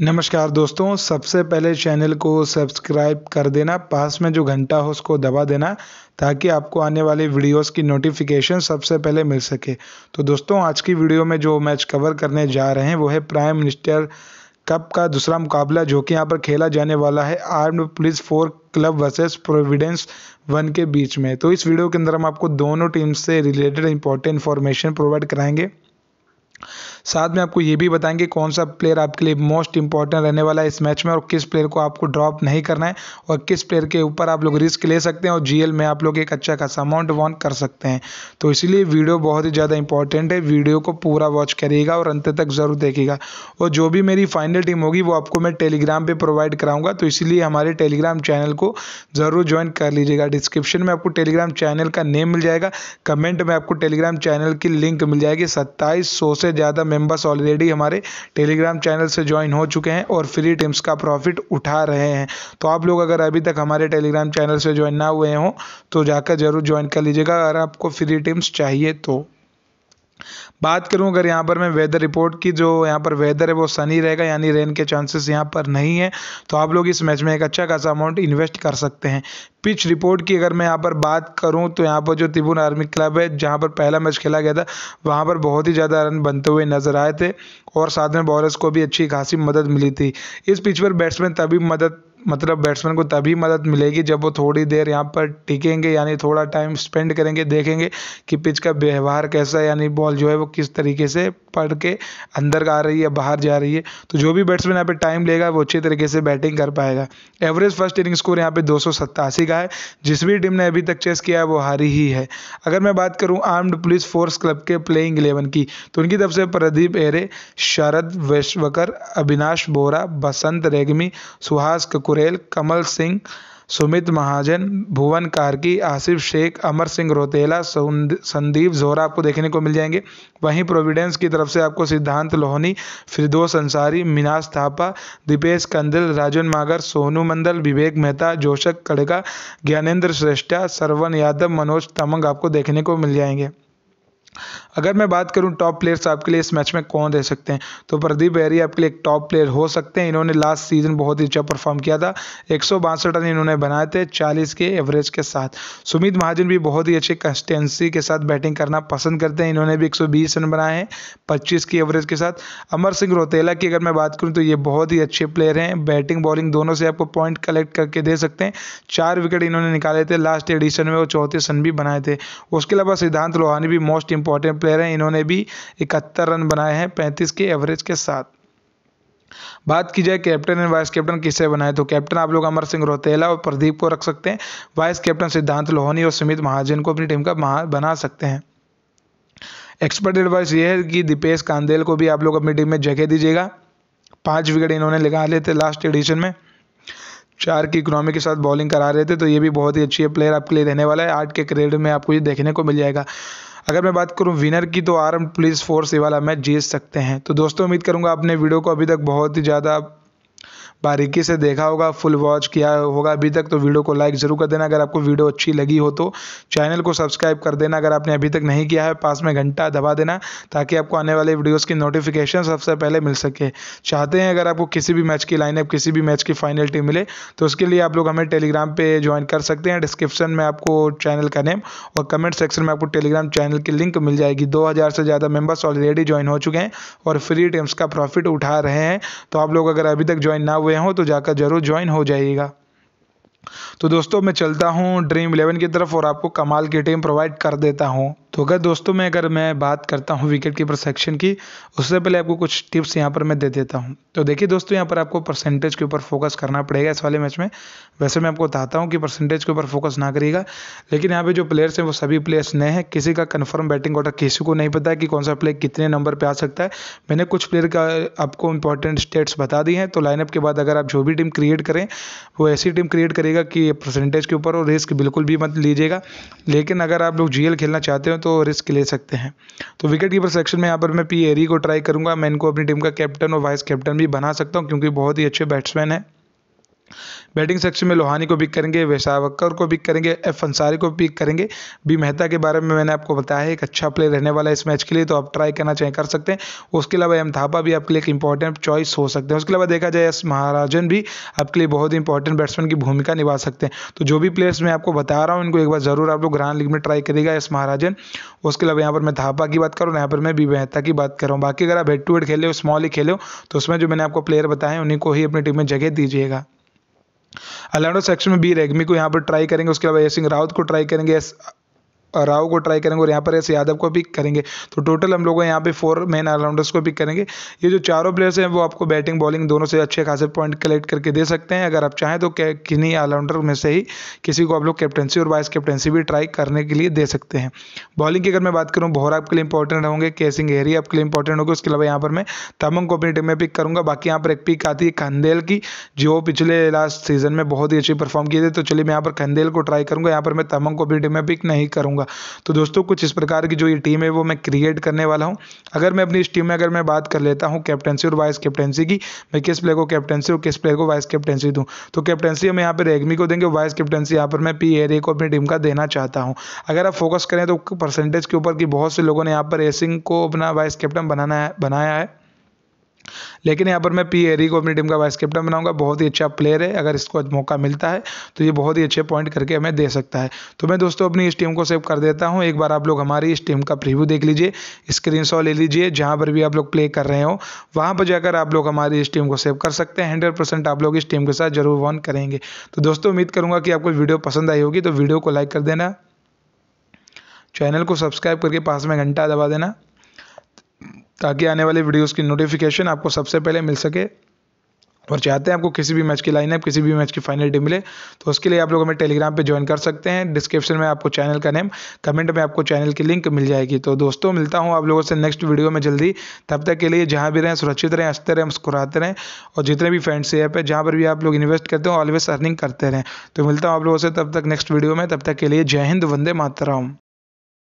नमस्कार दोस्तों सबसे पहले चैनल को सब्सक्राइब कर देना पास में जो घंटा हो उसको दबा देना ताकि आपको आने वाले वीडियोस की नोटिफिकेशन सबसे पहले मिल सके तो दोस्तों आज की वीडियो में जो मैच कवर करने जा रहे हैं वो है प्राइम मिनिस्टर कप का दूसरा मुकाबला जो कि यहाँ पर खेला जाने वाला है Armed Police Force Club versus Providence one के बीच में तो इस वीडियो के अंदर हम आपको दोनों टीम से रिलेटेड इंपॉर्टेंट इन्फॉर्मेशन प्रोवाइड कराएंगे साथ में आपको ये भी बताएंगे कौन सा प्लेयर आपके लिए मोस्ट इंपॉर्टेंट रहने वाला है इस मैच में और किस प्लेयर को आपको ड्रॉप नहीं करना है और किस प्लेयर के ऊपर आप लोग रिस्क ले सकते हैं और जी में आप लोग एक अच्छा खासा अमाउंट वॉन कर सकते हैं तो इसलिए वीडियो बहुत ही ज़्यादा इंपॉर्टेंट है वीडियो को पूरा वॉच करिएगा और अंत तक ज़रूर देखेगा और जो भी मेरी फाइनल टीम होगी वो आपको मैं टेलीग्राम पर प्रोवाइड कराऊंगा तो इसीलिए हमारे टेलीग्राम चैनल को ज़रूर ज्वाइन कर लीजिएगा डिस्क्रिप्शन में आपको टेलीग्राम चैनल का नेम मिल जाएगा कमेंट में आपको टेलीग्राम चैनल की लिंक मिल जाएगी सत्ताईस से ज़्यादा मेंबर्स ऑलरेडी हमारे टेलीग्राम चैनल से ज्वाइन हो चुके हैं और फ्री टिप्स का प्रॉफिट उठा रहे हैं तो आप लोग अगर अभी तक हमारे टेलीग्राम चैनल से ज्वाइन ना हुए हों तो जाकर ज़रूर ज्वाइन कर लीजिएगा अगर आपको फ्री टिप्स चाहिए तो बात करूं अगर यहाँ पर मैं वेदर रिपोर्ट की जो यहाँ पर वेदर है वो सनी रहेगा यानी रेन के चांसेस यहाँ पर नहीं है तो आप लोग इस मैच में एक अच्छा खासा अमाउंट इन्वेस्ट कर सकते हैं पिच रिपोर्ट की अगर मैं यहाँ पर बात करूँ तो यहाँ पर जो त्रिभुवन आर्मी क्लब है जहाँ पर पहला मैच खेला गया था वहाँ पर बहुत ही ज़्यादा रन बनते हुए नजर आए थे और साथ में बॉलर्स को भी अच्छी खासी मदद मिली थी इस पिच पर बैट्समैन तभी मदद मतलब बैट्समैन को तभी मदद मिलेगी जब वो थोड़ी देर यहाँ पर टिकेंगे यानी थोड़ा टाइम स्पेंड करेंगे देखेंगे कि पिच का व्यवहार कैसा है यानी बॉल जो है वो किस तरीके से पढ़ के अंदर आ रही है बाहर जा रही है तो जो भी बैट्समैन यहाँ पे टाइम लेगा वो अच्छे तरीके से बैटिंग कर पाएगा एवरेज फर्स्ट इनिंग स्कोर यहाँ पे दो का है जिस भी टीम ने अभी तक चेस किया है वो हारी ही है अगर मैं बात करूँ आर्म्ड पुलिस फोर्स क्लब के प्लेइंग इलेवन की तो उनकी तरफ से प्रदीप एरे शरद वैश्वकर अविनाश बोरा बसंत रेगमी सुहास ककुरेल कमल सिंह सुमित महाजन भुवन कार्की आसिफ शेख अमर सिंह रोतेला संदीप जोरा आपको देखने को मिल जाएंगे वहीं प्रोविडेंस की तरफ से आपको सिद्धांत लोहनी फिरदोस अंसारी मिनास थापा दीपेश कंदल राजन मागर सोनू मंदल विवेक मेहता जोशक कड़गा ज्ञानेंद्र श्रेष्ठा सरवन यादव मनोज तमंग आपको देखने को मिल जाएंगे अगर मैं बात करूं टॉप प्लेयर्स तो आपके लिए इस मैच में कौन रह सकते हैं तो प्रदीप बैरी आपके लिए एक टॉप प्लेयर हो सकते हैं इन्होंने लास्ट सीजन बहुत ही अच्छा परफॉर्म किया था एक रन इन्होंने बनाए थे चालीस के एवरेज के साथ सुमित महाजन भी बहुत ही अच्छे कंस्टेंसी के साथ बैटिंग करना पसंद करते हैं इन्होंने भी एक रन बनाए हैं पच्चीस की एवरेज के साथ अमर सिंह रोतेला की अगर मैं बात करूँ तो ये बहुत ही अच्छे प्लेयर हैं बैटिंग बॉलिंग दोनों से आपको पॉइंट कलेक्ट करके दे सकते हैं चार विकेट इन्होंने निकाले थे लास्ट एडिशन में वो चौथे रन भी बनाए थे उसके अलावा सिद्धांत लोहानी भी मोस्ट इंपॉर्टेंट प्लेयर हैं इन्होंने भी इकहत्तर रन बनाए हैं पैंतीस के एवरेज के साथ बात की जाए कैप्टन एंड वाइस कैप्टन किसे बनाए तो कैप्टन आप लोग अमर सिंह रोहतेला और प्रदीप को रख सकते हैं वाइस कैप्टन सिद्धांत लोहनी और सुमित महाजन को अपनी टीम का बना सकते हैं एक्सपर्ट एडवाइस ये है कि दीपेश कांदेल को भी आप लोग अपनी टीम में जगह दीजिएगा पांच विकेट इन्होंने लगा लिए थे लास्ट एडिशन में चार की इकोनॉमी के साथ बॉलिंग करा रहे थे तो ये भी बहुत ही अच्छी प्लेयर आपके लिए रहने वाला है आठ के क्रेड में आपको ये देखने को मिल जाएगा अगर मैं बात करूँ विनर की तो आर्म पुलिस फोर्स ये वाला मैच जीत सकते हैं तो दोस्तों उम्मीद करूँगा आपने वीडियो को अभी तक बहुत ही ज़्यादा बारीकी से देखा होगा फुल वॉच किया होगा अभी तक तो वीडियो को लाइक ज़रूर कर देना अगर आपको वीडियो अच्छी लगी हो तो चैनल को सब्सक्राइब कर देना अगर आपने अभी तक नहीं किया है पास में घंटा दबा देना ताकि आपको आने वाले वीडियोज़ की नोटिफिकेशन सबसे पहले मिल सके चाहते हैं अगर आपको किसी भी मैच की लाइनअप किसी भी मैच की फाइनल टीम मिले तो उसके लिए आप लोग हमें टेलीग्राम पर ज्वाइन कर सकते हैं डिस्क्रिप्शन में आपको चैनल का नेम और कमेंट सेक्शन में आपको टेलीग्राम चैनल की लिंक मिल जाएगी दो हज़ार से ज़्यादा मेम्बर्स ऑलरेडी ज्वाइन हो चुके हैं और फ्री टीम्स का प्रॉफिट उठा रहे हैं तो आप लोग अगर अभी तक ज्वाइन ना हुए हो तो जाकर ज़रूर ज्वाइन हो जाइएगा तो दोस्तों मैं चलता हूँ ड्रीम इलेवन की तरफ और आपको कमाल की टीम प्रोवाइड कर देता हूँ तो अगर दोस्तों मैं अगर मैं बात करता हूँ विकेट कीपर सेक्शन की उससे पहले आपको कुछ टिप्स यहाँ पर मैं दे देता हूँ तो देखिए दोस्तों यहाँ पर आपको परसेंटेज के ऊपर फोकस करना पड़ेगा इस वाले मैच में वैसे मैं आपको बताता हूँ कि परसेंटेज के ऊपर फोकस ना करिएगा लेकिन यहाँ पे जो प्लेयर्स हैं वो सभी प्लेयर्स नए हैं किसी का कन्फर्म बैटिंग ऑर्डर किसी को नहीं पता है कि कौन सा प्लेयर कितने नंबर पर आ सकता है मैंने कुछ प्लेयर का आपको इंपॉर्टेंट स्टेट्स बता दिए हैं तो लाइनअप के बाद अगर आप जो भी टीम क्रिएट करें वो ऐसी टीम क्रिएट करेगा कि परसेंटेज के ऊपर और रिस्क बिल्कुल भी मत लीजिएगा लेकिन अगर आप लोग जी खेलना चाहते हो हैं तो रिस्क ले सकते हैं तो विकेट कीपर सेक्शन में यहाँ पर मैं पी एरी को ट्राई करूँगा मैं इनको अपनी टीम का कैप्टन और वाइस कैप्टन भी बना सकता हूँ क्योंकि बहुत ही अच्छे बैट्समैन है बैटिंग सेक्शन में लोहानी को पिक करेंगे वैशावकर को पिक करेंगे एफ अंसारी को पिक करेंगे बी मेहता के बारे में मैंने आपको बताया है एक अच्छा प्लेयर रहने वाला है इस मैच के लिए तो आप ट्राई करना चाहें कर सकते हैं उसके अलावा एम थापा भी आपके लिए एक इंपॉर्टेंट चॉइस हो सकते हैं उसके अलावा देखा जाए एस महाराजन भी आपके लिए बहुत इंपॉर्टेंट बैट्समैन की भूमिका निभा सकते हैं तो जो भी प्लेयर्स मैं आपको बता रहा हूँ इनको एक बार ज़रूर आप लोग ग्रांड लीग में ट्राई करेगा एस महाराजन उसके अलावा यहाँ पर मैं थापा की बात करूँ यहाँ पर मैं बी मेहता की बात कर रहा हूँ बाकी अगर आप हेड टू हेड खेले हो स्मॉल ही खेले हो तो उसमें जो मैंने आपको प्लेयर बताए उन्हीं को ही अपनी टीम में जगह दीजिएगा अलानो सेक्शन में बी रेगमी को यहाँ पर ट्राई करेंगे उसके अलावा यश सिंह रावत को ट्राई करेंगे एस राव को ट्राई करेंगे और यहाँ पर एस यादव को पिक करेंगे तो टोटल हम लोग यहाँ पे फोर मेन ऑलराउंडर्स को पिक करेंगे ये जो चारों प्लेयर्स हैं वो आपको बैटिंग बॉलिंग दोनों से अच्छे खासे पॉइंट कलेक्ट करके दे सकते हैं अगर आप चाहें तो किन्हीं ऑलराउंडर में से ही किसी को आप लोग कैप्टनसी और वाइस कैप्टनसी भी ट्राई करने के लिए दे सकते हैं बॉलिंग की अगर मैं बात करूँ बोहरा आपके लिए इंपॉर्टेंट होंगे केसिंग हेरी आपके लिए इंपॉर्टेंट होंगे उसके अलावा यहाँ पर मैं तमंग को अपनी टीम में पिक करूँगा बाकी यहाँ पर एक पिक आती है खंदेल की जो पिछले लास्ट सीजन में बहुत ही अच्छी परफॉर्म किए थे तो चलिए मैं यहाँ पर खंदेल को ट्राई करूँगा यहाँ पर मैं तमंग को अपनी टीम में पिक नहीं करूँगा करूँगा तो दोस्तों कुछ इस प्रकार की जो ये टीम है वो मैं क्रिएट करने वाला हूँ अगर मैं अपनी इस टीम में अगर मैं बात कर लेता हूँ कैप्टनसी और वाइस कैप्टनसी की मैं किस प्लेयर को कैप्टनसी और किस प्लेयर को वाइस कैप्टनसी दूँ तो कैप्टनसी हम यहाँ पर रेगमी को देंगे वाइस कैप्टनसी यहाँ पर मैं पी ए को अपनी टीम का देना चाहता हूँ अगर आप फोकस करें तो परसेंटेज के ऊपर कि बहुत से लोगों ने यहाँ पर रेसिंग को अपना वाइस कैप्टन बनाना है बनाया है लेकिन यहाँ पर मैं पी एरी को अपनी टीम का वाइस कैप्टन बनाऊंगा बहुत ही अच्छा प्लेयर है अगर इसको मौका मिलता है तो ये बहुत ही अच्छे पॉइंट करके हमें दे सकता है तो मैं दोस्तों अपनी इस टीम को सेव कर देता हूँ एक बार आप लोग हमारी इस टीम का प्रिव्यू देख लीजिए स्क्रीन ले लीजिए जहाँ पर भी आप लोग प्ले कर रहे हो वहाँ पर जाकर आप लोग हमारी इस टीम को सेव कर सकते हैं हंड्रेड आप लोग इस टीम के साथ जरूर वन करेंगे तो दोस्तों उम्मीद करूँगा कि आपको वीडियो पसंद आई होगी तो वीडियो को लाइक कर देना चैनल को सब्सक्राइब करके पास में घंटा दबा देना ताकि आने वाले वीडियोस की नोटिफिकेशन आपको सबसे पहले मिल सके और चाहते हैं आपको किसी भी मैच की लाइनअप किसी भी मैच की फाइनल टीम मिले तो उसके लिए आप लोग हमें टेलीग्राम पे ज्वाइन कर सकते हैं डिस्क्रिप्शन में आपको चैनल का नेम कमेंट में आपको चैनल की लिंक मिल जाएगी तो दोस्तों मिलता हूँ आप लोगों से नेक्स्ट वीडियो में जल्दी तब तक के लिए जहाँ भी रहें सुरक्षित रहें हंसते रहें मुस्कुराते रहें और जितने भी फ्रेंड्स ऐप है जहाँ पर भी आप लोग इन्वेस्ट करते हो ऑलवेज अर्निंग करते रहें तो मिलता हूँ आप लोगों से तब तक नेक्स्ट वीडियो में तब तक के लिए जय हिंद वंदे मातराम